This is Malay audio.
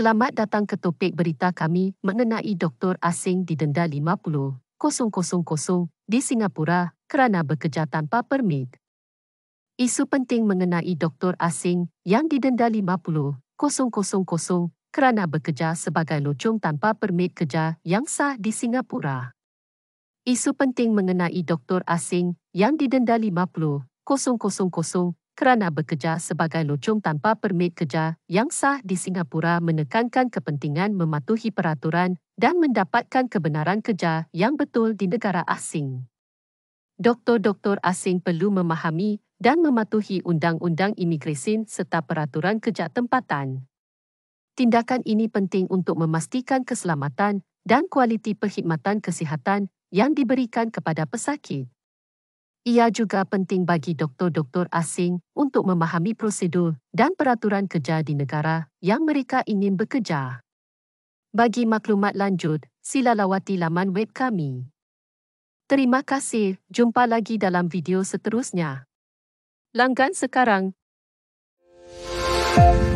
Selamat datang ke topik berita kami mengenai doktor asing didenda 50,000 di Singapura kerana bekerja tanpa permit. Isu penting mengenai doktor asing yang didenda 50,000 kerana bekerja sebagai locong tanpa permit kerja yang sah di Singapura. Isu penting mengenai doktor asing yang didenda 50,000 kerana bekerja sebagai lucung tanpa permit kerja yang sah di Singapura menekankan kepentingan mematuhi peraturan dan mendapatkan kebenaran kerja yang betul di negara asing. Doktor-doktor asing perlu memahami dan mematuhi undang-undang imigresin serta peraturan kerja tempatan. Tindakan ini penting untuk memastikan keselamatan dan kualiti perkhidmatan kesihatan yang diberikan kepada pesakit. Ia juga penting bagi doktor-doktor asing untuk memahami prosedur dan peraturan kerja di negara yang mereka ingin bekerja. Bagi maklumat lanjut, sila lawati laman web kami. Terima kasih, jumpa lagi dalam video seterusnya. Langgan sekarang. Thank you.